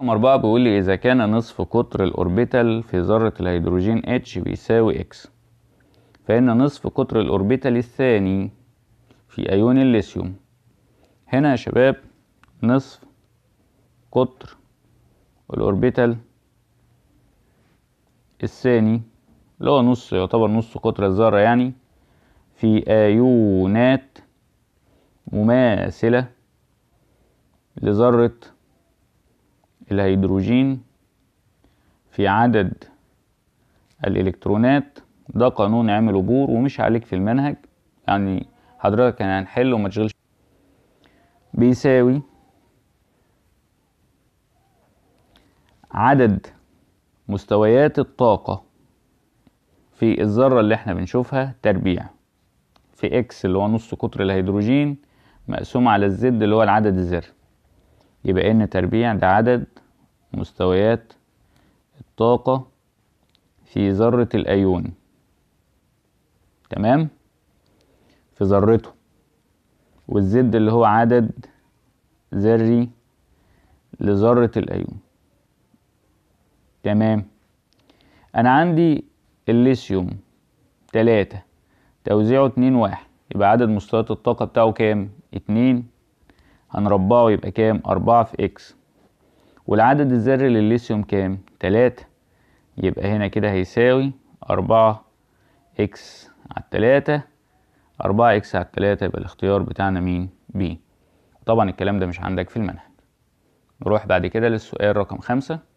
رقم أربعة بيقول لي إذا كان نصف قطر الأوربيتال في ذرة الهيدروجين اتش بيساوي اكس فإن نصف قطر الأوربيتال الثاني في أيون الليثيوم هنا يا شباب نصف قطر الأوربيتال الثاني اللي هو نص يعتبر نص قطر الذرة يعني في أيونات مماثلة لذرة الهيدروجين في عدد الإلكترونات ده قانون عمل بور ومش عليك في المنهج يعني حضرتك هنحل وما تشغلش بيساوي عدد مستويات الطاقة في الذرة اللي احنا بنشوفها تربيع في اكس اللي هو نص قطر الهيدروجين مقسوم على الزد اللي هو العدد الذري يبقى ان تربيع ده عدد مستويات الطاقة في ذرة الايون تمام في ذرته والزد اللي هو عدد ذري لذرة الايون تمام انا عندي الليثيوم تلاتة توزيعه اتنين واحد يبقى عدد مستويات الطاقة بتاعه كام اتنين هنربعه يبقى كام أربعة في إكس والعدد الذري للليثيوم كام تلاتة يبقى هنا كده هيساوي أربعة إكس على التلاتة أربعة إكس على التلاتة يبقى الاختيار بتاعنا مين بي طبعا الكلام ده مش عندك في المنهج نروح بعد كده للسؤال رقم خمسة